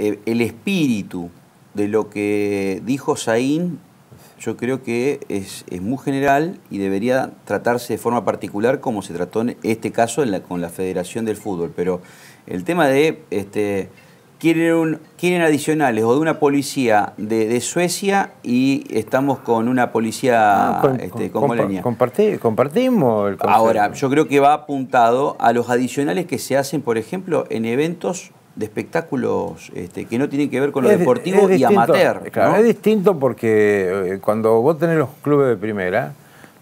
Eh, el espíritu de lo que dijo Saín, yo creo que es, muy general y debería tratarse de forma particular como se trató en este caso con la Federación del Fútbol. Pero el tema de este, quieren, quieren adicionales o de una policía de, Suecia y estamos con una policía ah, no, este, compartimos el Ahora, yo creo que va apuntado a los adicionales que se hacen, por ejemplo, en eventos de espectáculos este, que no tienen que ver con lo deportivo y amateur. es distinto porque eh, cuando vos tenés los clubes de primera,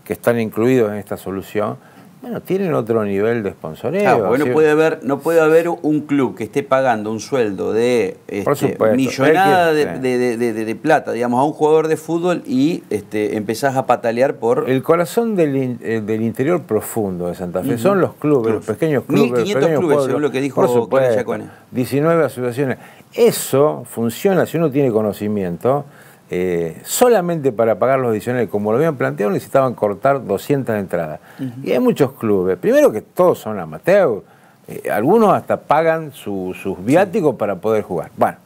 que están incluidos en esta solución, bueno, tienen otro nivel de sponsoreo. no puede, haber, no puede haber un club que esté pagando un sueldo de este, millonada de, plata, digamos, a un jugador de fútbol y este, empezás a patalear por... El corazón del, eh, interior profundo de Santa Fe son los clubes, los pequeños clubes. 1.500 clubes, según lo que dijo por 19 asociaciones. Eso funciona si uno tiene conocimiento eh, solamente para pagar los adicionales, como lo habían planteado, necesitaban cortar 200 entradas. Y hay muchos clubes, primero que todos son amateurs, eh, algunos hasta pagan sus viáticos para poder jugar. Bueno,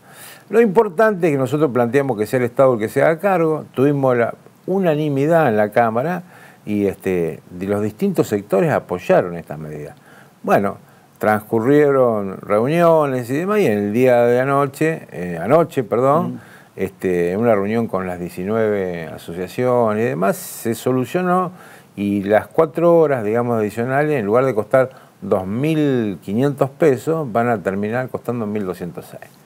lo importante es que nosotros planteamos que sea el Estado el que se haga cargo, tuvimos la unanimidad en la Cámara y este, los distintos sectores apoyaron estas medidas. Bueno, transcurrieron reuniones y demás, y en el día de anoche, eh, anoche, perdón, este, en una reunión con las 19 asociaciones y demás, se solucionó y las cuatro horas, digamos, adicionales, en lugar de costar 2.500 pesos, van a terminar costando 1.206.